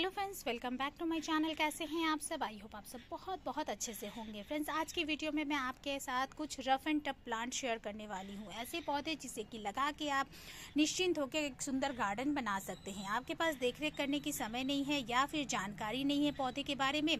hello friends welcome back to my channel कैसे हैं आप सब आई होप आप सब बहुत बहुत अच्छे से होंगे फ्रेंड्स आज की वीडियो में मैं आपके साथ कुछ rough and tough plant share करने वाली हूँ ऐसे पौधे जिसे कि लगा के आप निश्चिंत होकर एक सुंदर गार्डन बना सकते हैं आपके पास देख करने की समय नहीं है या फिर जानकारी नहीं है पौधे के बारे में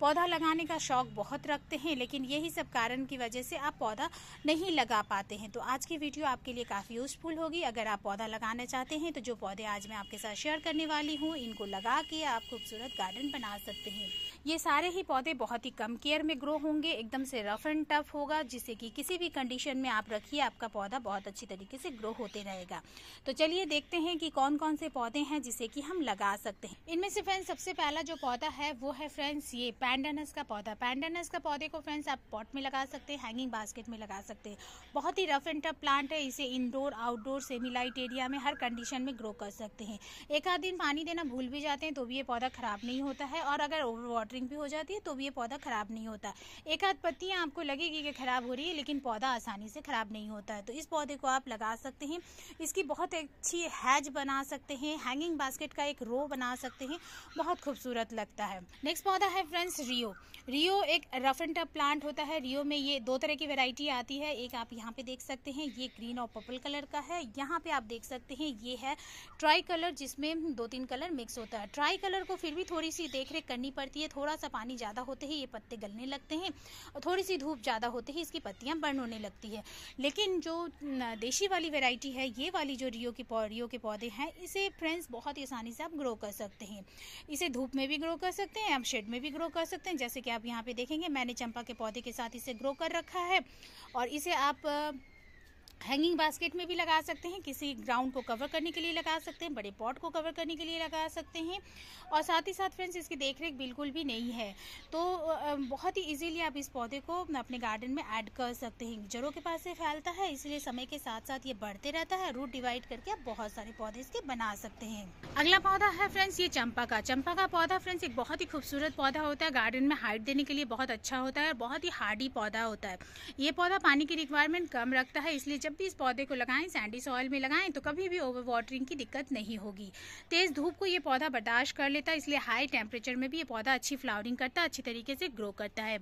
पौधा लगाने का शौक बहुत रखते हैं लेकिन यही सब कारण की वजह से आप पौधा नहीं लगा पाते हैं तो आज की वीडियो आपके लिए काफ़ी यूजफुल होगी अगर आप पौधा लगाना चाहते हैं तो जो पौधे आज मैं आपके साथ शेयर करने वाली हूँ इनको लगा के आप खूबसूरत गार्डन बना सकते हैं ये सारे ही पौधे बहुत ही कम केयर में ग्रो होंगे एकदम से रफ एंड टफ होगा जिससे कि किसी भी कंडीशन में आप रखिए आपका पौधा बहुत अच्छी तरीके से ग्रो होते रहेगा तो चलिए देखते हैं कि कौन कौन से पौधे हैं जिसे कि हम लगा सकते हैं इनमें से फ्रेंड्स सबसे पहला जो पौधा है वो है फ्रेंड्स ये पैंडनस का पौधा पैंडनस का पौधे को फ्रेंड्स आप पॉट में लगा सकते हैं हैंगिंग बास्केट में लगा सकते हैं बहुत ही रफ एंड टफ प्लांट है इसे indoor outdoor semi light area में हर कंडीशन में ग्रो कर सकते हैं एक आध दिन पानी देना भूल भी जाते हैं तो भी ये पौधा खराब नहीं होता है और अगर ओवर वाटरिंग भी हो जाती है तो भी ये पौधा ख़राब नहीं होता एक आध पत्तियाँ आपको लगेगी कि ख़राब हो रही है लेकिन पौधा आसानी से ख़राब नहीं होता है तो इस पौधे को आप लगा सकते हैं इसकी बहुत अच्छी हैज बना सकते हैं हैंगिंग बास्केट का एक रो बना सकते हैं बहुत खूबसूरत लगता है नेक्स्ट पौधा है फ्रेंड्स रियो रियो एक रफ एंड टफ प्लांट होता है रियो में ये दो तरह की वेराइटी आती है एक आप यहाँ पे देख सकते हैं ये ग्रीन और पर्पल कलर का है यहाँ पे आप देख सकते हैं ये है ट्राई कलर जिसमें दो तीन कलर मिक्स होता है ट्राई कलर को फिर भी थोड़ी सी देख करनी पड़ती है थोड़ा थोड़ा सा पानी ज़्यादा होते ही ये पत्ते गलने लगते हैं और थोड़ी सी धूप ज़्यादा होते ही इसकी पत्तियाँ बर्न होने लगती है लेकिन जो देशी वाली वेराइटी है ये वाली जो रियो की रियो के पौधे हैं इसे फ्रेंड्स बहुत ही आसानी से आप ग्रो कर सकते हैं इसे धूप में भी ग्रो कर सकते हैं आप शेड में भी ग्रो कर सकते हैं जैसे कि आप यहाँ पे देखेंगे मैंने चंपा के पौधे के साथ इसे ग्रो कर रखा है और इसे आप हैंगिंग बास्केट में भी लगा सकते हैं किसी ग्राउंड को कवर करने के लिए लगा सकते हैं बड़े पॉट को कवर करने के लिए लगा सकते हैं और साथ ही साथ फ्रेंड्स इसकी देख रेख बिल्कुल भी नहीं है तो बहुत ही इजीली आप इस पौधे को अपने गार्डन में ऐड कर सकते हैं जड़ों के पास से फैलता है इसलिए समय के साथ साथ ये बढ़ते रहता है रूट डिवाइड करके आप बहुत सारे पौधे इसके बना सकते हैं अगला पौधा है फ्रेंड्स ये चंपा का चंपा का पौधा फ्रेंड्स एक बहुत ही खूबसूरत पौधा होता है गार्डन में हाइट देने के लिए बहुत अच्छा होता है और बहुत ही हार्डी पौधा होता है ये पौधा पानी की रिक्वायरमेंट कम रखता है इसलिए जब जब भी इस पौधे को लगाएं सैंडी सॉइल में लगाएं तो कभी भी ओवर वाटरिंग की दिक्कत नहीं होगी तेज़ धूप को ये पौधा बर्दाश्त कर लेता है इसलिए हाई टेम्परेचर में भी ये पौधा अच्छी फ्लावरिंग करता है अच्छी तरीके से ग्रो करता है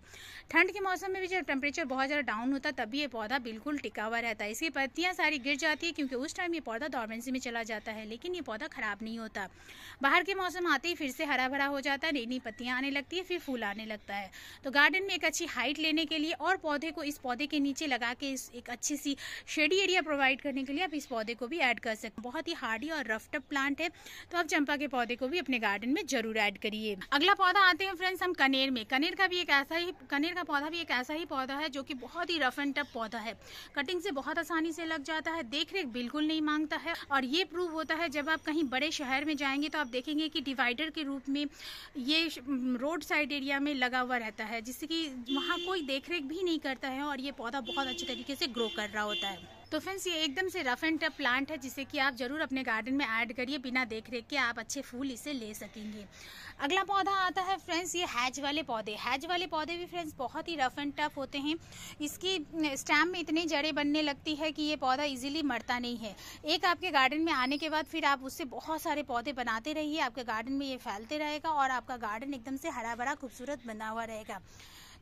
ठंड के मौसम में भी जब टेम्परेचर बहुत ज़्यादा डाउन होता है तभी ये पौधा बिल्कुल टिका हुआ रहता है इसकी पत्तियाँ सारी गिर जाती है क्योंकि उस टाइम ये पौधा डॉर्मेंसी में चला जाता है लेकिन ये पौधा ख़राब नहीं होता बाहर के मौसम आते ही फिर से हरा भरा हो जाता है नई नई पत्तियाँ आने लगती है फिर फूल आने लगता है तो गार्डन में एक अच्छी हाइट लेने के लिए और पौधे को इस पौधे के नीचे लगा के एक अच्छी सी शेडी एरिया प्रोवाइड करने के लिए आप इस पौधे को भी ऐड कर सकते हैं बहुत ही हार्डी और टप प्लांट है तो आप चंपा के पौधे को भी अपने गार्डन में जरूर ऐड करिए अगला पौधा आते हैं फ्रेंड्स हम कनेर में कनेर का भी एक ऐसा ही कनेर का पौधा भी एक ऐसा ही पौधा है जो कि बहुत ही रफ एंड टफ पौधा है कटिंग से बहुत आसानी से लग जाता है देख रेख बिल्कुल नहीं मांगता है और ये प्रूव होता है जब आप कहीं बड़े शहर में जाएंगे तो आप देखेंगे कि डिवाइडर के रूप में ये रोड साइड एरिया में लगा हुआ रहता है जिससे कि वहाँ कोई देख भी नहीं करता है और ये पौधा बहुत अच्छे तरीके से ग्रो कर रहा होता है तो फ्रेंड्स ये एकदम से रफ एंड टफ प्लांट है जिसे कि आप जरूर अपने गार्डन में ऐड करिए बिना देख रेख के आप अच्छे फूल इसे ले सकेंगे अगला पौधा आता है फ्रेंड्स ये हैज वाले पौधे हैज वाले पौधे भी फ्रेंड्स बहुत ही रफ एंड टफ होते हैं इसकी स्टैम में इतनी जड़े बनने लगती है कि ये पौधा इजीली मरता नहीं है एक आपके गार्डन में आने के बाद फिर आप उससे बहुत सारे पौधे बनाते रहिए आपके गार्डन में ये फैलते रहेगा और आपका गार्डन एकदम से हरा भरा खूबसूरत बना हुआ रहेगा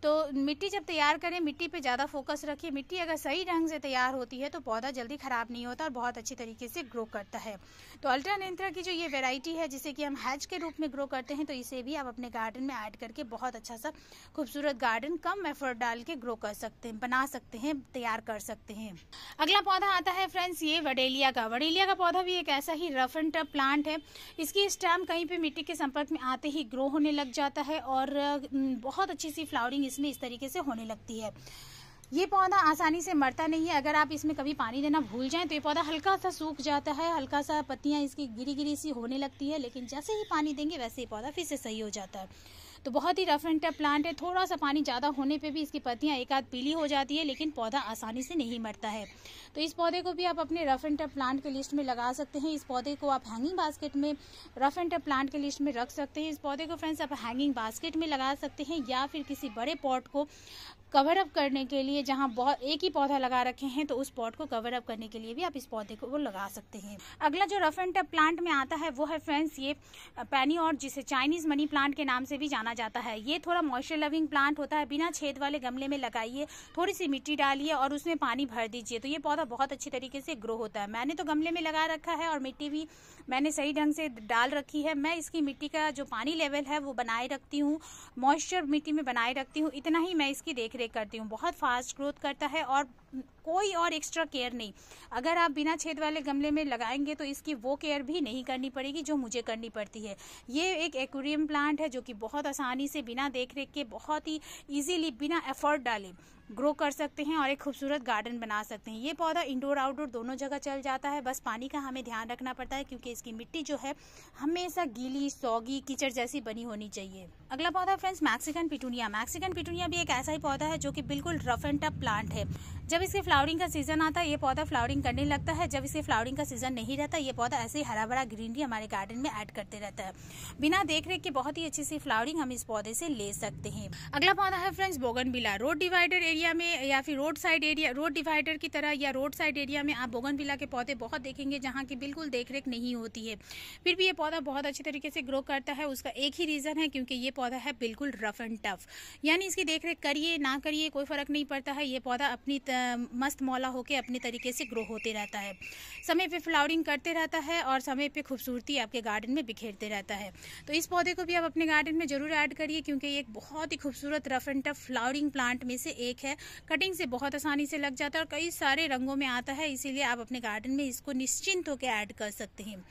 तो मिट्टी जब तैयार करें मिट्टी पे ज़्यादा फोकस रखिए मिट्टी अगर सही ढंग से तैयार होती है तो पौधा जल्दी ख़राब नहीं होता और बहुत अच्छी तरीके से ग्रो करता है तो अल्ट्रानेंत्रा की जो ये वेराइटी है जिसे कि हम हैज के रूप में ग्रो करते हैं तो इसे भी आप अपने गार्डन में ऐड करके बहुत अच्छा सा खूबसूरत गार्डन कम एफर्ट डाल के ग्रो कर सकते हैं बना सकते हैं तैयार कर सकते हैं अगला पौधा आता है फ्रेंड्स ये वडेलिया का वडेलिया का पौधा भी एक ऐसा ही रफ एंड टफ प्लांट है इसकी स्टैम कहीं पर मिट्टी के संपर्क में आते ही ग्रो होने लग जाता है और बहुत अच्छी सी फ्लावरिंग डिजीज में इस तरीके से होने लगती है ये पौधा आसानी से मरता नहीं है अगर आप इसमें कभी पानी देना भूल जाएं तो ये पौधा हल्का सा सूख जाता है हल्का सा पत्तियां इसकी गिरी गिरी सी होने लगती है लेकिन जैसे ही पानी देंगे वैसे ही पौधा फिर से सही हो जाता है तो बहुत ही रफ एंड टफ प्लांट है थोड़ा सा पानी ज़्यादा होने पर भी इसकी पत्तियाँ एक आध पीली हो जाती है लेकिन पौधा आसानी से नहीं मरता है तो इस पौधे को भी आप अपने रफ एंड टफ प्लांट के लिस्ट में लगा सकते हैं इस पौधे को आप हैंगिंग बास्केट में रफ एंड टफ प्लांट के लिस्ट में रख सकते हैं इस पौधे को फ्रेंड्स आप हैंगिंग बास्केट में लगा सकते हैं या फिर किसी बड़े पॉट को कवर अप करने के लिए जहाँ बहुत एक ही पौधा लगा रखे हैं तो उस पॉट को कवर अप करने के लिए भी आप इस पौधे को वो लगा सकते हैं अगला जो रफ एंड टफ प्लांट में आता है वो है फ्रेंड्स ये पैनी और जिसे चाइनीज मनी प्लांट के नाम से भी जाना माना जाता है ये थोड़ा मॉइस्चर लविंग प्लांट होता है बिना छेद वाले गमले में लगाइए थोड़ी सी मिट्टी डालिए और उसमें पानी भर दीजिए तो ये पौधा बहुत अच्छे तरीके से ग्रो होता है मैंने तो गमले में लगा रखा है और मिट्टी भी मैंने सही ढंग से डाल रखी है मैं इसकी मिट्टी का जो पानी लेवल है वो बनाए रखती हूँ मॉइस्चर मिट्टी में बनाए रखती हूँ इतना ही मैं इसकी देख रेख करती हूँ बहुत फास्ट ग्रोथ करता है और कोई और एक्स्ट्रा केयर नहीं अगर आप बिना छेद वाले गमले में लगाएंगे तो इसकी वो केयर भी नहीं करनी पड़ेगी जो मुझे करनी पड़ती है ये एक एक्वेरियम प्लांट है जो कि बहुत आसान आसानी से बिना देख रेख के बहुत ही इजीली बिना एफर्ट डाले ग्रो कर सकते हैं और एक खूबसूरत गार्डन बना सकते हैं ये पौधा इंडोर आउटडोर दोनों जगह चल जाता है बस पानी का हमें ध्यान रखना पड़ता है क्योंकि इसकी मिट्टी जो है हमेशा गीली सौगी कीचड़ जैसी बनी होनी चाहिए अगला पौधा friends Mexican petunia Mexican petunia भी एक ऐसा ही पौधा है जो कि बिल्कुल रफ एंड टफ प्लांट है जब इसके फ्लावरिंग का सीजन आता है ये पौधा फ्लावरिंग करने लगता है जब इसके फ्लावरिंग का सीजन नहीं रहता ये पौधा ऐसे ही हरा भरा ग्रीनरी हमारे गार्डन में ऐड करते रहता है बिना देख रेख के बहुत ही अच्छी सी फ्लावरिंग हम इस पौधे से ले सकते हैं अगला पौधा है फ्रेंड्स बोगन रोड डिवाइडर एरिया एरिया में या फिर road side area road divider की तरह या रोड साइड एरिया में आप बोगन के पौधे बहुत देखेंगे जहाँ की बिल्कुल देखरेख नहीं होती है फिर भी ये पौधा बहुत अच्छे तरीके से ग्रो करता है उसका एक ही रीज़न है क्योंकि ये पौधा है बिल्कुल रफ एंड टफ यानी इसकी देखरेख करिए ना करिए कोई फ़र्क नहीं पड़ता है ये पौधा अपनी मस्त मौला होकर अपने तरीके से ग्रो होते रहता है समय पर फ्लावरिंग करते रहता है और समय पर खूबसूरती आपके गार्डन में बिखेरते रहता है तो इस पौधे को भी आप अपने गार्डन में ज़रूर ऐड करिए क्योंकि ये एक बहुत ही खूबसूरत rough and tough flowering plant में से एक है है कटिंग से बहुत आसानी से लग जाता है और कई सारे रंगों में आता है इसीलिए आप अपने गार्डन में इसको निश्चिंत होकर ऐड कर सकते हैं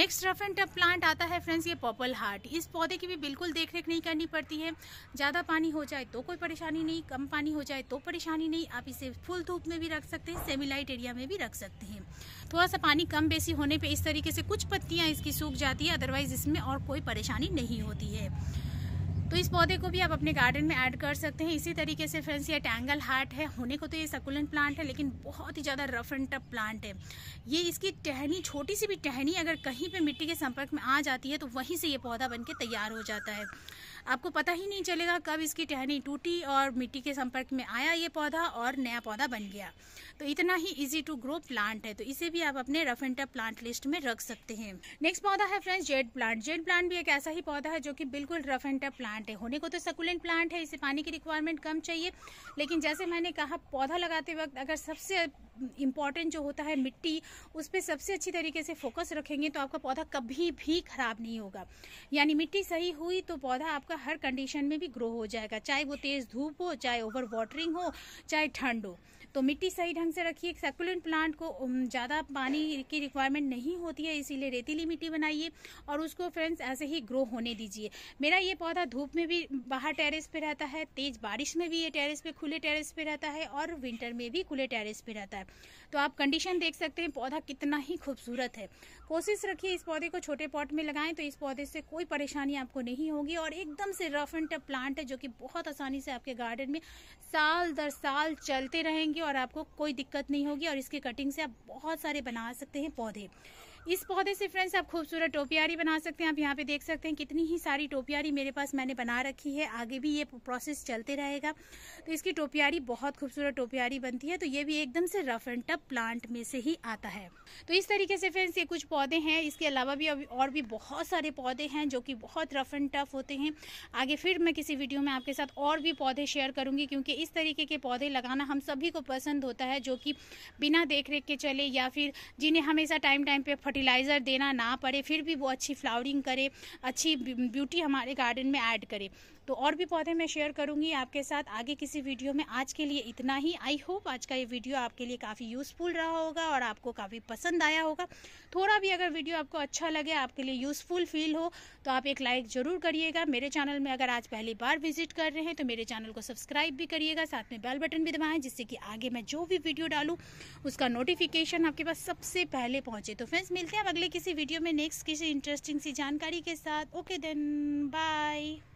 next rough and tough plant आता है फ्रेंड्स ये पॉपल हार्ट इस पौधे की भी बिल्कुल देख रेख नहीं करनी पड़ती है ज़्यादा पानी हो जाए तो कोई परेशानी नहीं कम पानी हो जाए तो परेशानी नहीं आप इसे फुल धूप में भी रख सकते हैं सेमी लाइट एरिया में भी रख सकते हैं थोड़ा सा पानी कम बेसी होने पर इस तरीके से कुछ पत्तियाँ इसकी सूख जाती है अदरवाइज इसमें और कोई परेशानी नहीं होती है तो इस पौधे को भी आप अपने गार्डन में ऐड कर सकते हैं इसी तरीके से फ्रेंड्स ये टैंगल हार्ट है होने को तो ये सकुलेंट प्लांट है लेकिन बहुत ही ज़्यादा रफ एंड टफ प्लांट है ये इसकी टहनी छोटी सी भी टहनी अगर कहीं पर मिट्टी के संपर्क में आ जाती है तो वहीं से ये पौधा बन तैयार हो जाता है आपको पता ही नहीं चलेगा कब इसकी टहनी टूटी और मिट्टी के संपर्क में आया ये पौधा और नया पौधा बन गया तो इतना ही इजी टू ग्रो प्लांट है तो इसे भी आप अपने rough and tough plant list में रख सकते हैं नेक्स्ट पौधा है friends jade plant jade plant भी एक ऐसा ही पौधा है जो कि बिल्कुल रफ एंड टफ प्लांट है होने को तो सकुलेंट प्लांट है इसे पानी की रिक्वायरमेंट कम चाहिए लेकिन जैसे मैंने कहा पौधा लगाते वक्त अगर सबसे इम्पॉर्टेंट जो होता है मिट्टी उस पर सबसे अच्छी तरीके से फोकस रखेंगे तो आपका पौधा कभी भी खराब नहीं होगा यानी मिट्टी सही हुई तो पौधा आपका हर कंडीशन में भी ग्रो हो जाएगा चाहे वो तेज़ धूप हो चाहे ओवर वाटरिंग हो चाहे ठंड हो तो मिट्टी सही ढंग से रखिए सेकुलेंट प्लांट को ज़्यादा पानी की रिक्वायरमेंट नहीं होती है इसीलिए रेतीली मिट्टी बनाइए और उसको फ्रेंड्स ऐसे ही ग्रो होने दीजिए मेरा ये पौधा धूप में भी बाहर टेरेस पे रहता है तेज बारिश में भी ये टेरेस पे खुले टेरेस पे रहता है और विंटर में भी खुले टेरेस पे रहता है तो आप कंडीशन देख सकते हैं पौधा कितना ही खूबसूरत है कोशिश रखिए इस पौधे को छोटे पॉट में लगाएं तो इस पौधे से कोई परेशानी आपको नहीं होगी और एकदम से रफ एंड टफ प्लांट है जो कि बहुत आसानी से आपके गार्डन में साल दर साल चलते रहेंगे और आपको कोई दिक्कत नहीं होगी और इसके कटिंग से आप बहुत सारे बना सकते हैं पौधे इस पौधे से फ्रेंड्स आप खूबसूरत टोपियारी बना सकते हैं आप यहाँ पे देख सकते हैं कितनी ही सारी टोपियारी मेरे पास मैंने बना रखी है आगे भी ये प्रोसेस चलते रहेगा तो इसकी टोपियारी बहुत खूबसूरत टोपियारी बनती है तो ये भी एकदम से रफ एंड टफ प्लांट में से ही आता है तो इस तरीके से फ्रेंड्स ये कुछ पौधे हैं इसके अलावा भी और भी बहुत सारे पौधे हैं जो कि बहुत रफ एंड टफ होते हैं आगे फिर मैं किसी वीडियो में आपके साथ और भी पौधे शेयर करूँगी क्योंकि इस तरीके के पौधे लगाना हम सभी को पसंद होता है जो कि बिना देख के चले या फिर जिन्हें हमेशा टाइम टाइम पर फर्टिलाइज़र देना ना पड़े फिर भी वो अच्छी फ्लावरिंग करे अच्छी ब्यूटी हमारे गार्डन में ऐड करे तो और भी पौधे मैं शेयर करूंगी आपके साथ आगे किसी वीडियो में आज के लिए इतना ही आई होप आज का ये वीडियो आपके लिए काफ़ी यूज़फुल रहा होगा और आपको काफ़ी पसंद आया होगा थोड़ा भी अगर वीडियो आपको अच्छा लगे आपके लिए यूज़फुल फील हो तो आप एक लाइक ज़रूर करिएगा मेरे चैनल में अगर आज पहली बार विजिट कर रहे हैं तो मेरे चैनल को सब्सक्राइब भी करिएगा साथ में बेल बटन भी दबाएं जिससे कि आगे मैं जो भी वीडियो डालूँ उसका नोटिफिकेशन आपके पास सबसे पहले पहुँचे तो फ्रेंड्स मिलते हैं अब अगले किसी वीडियो में नेक्स्ट किसी इंटरेस्टिंग सी जानकारी के साथ ओके देन बाय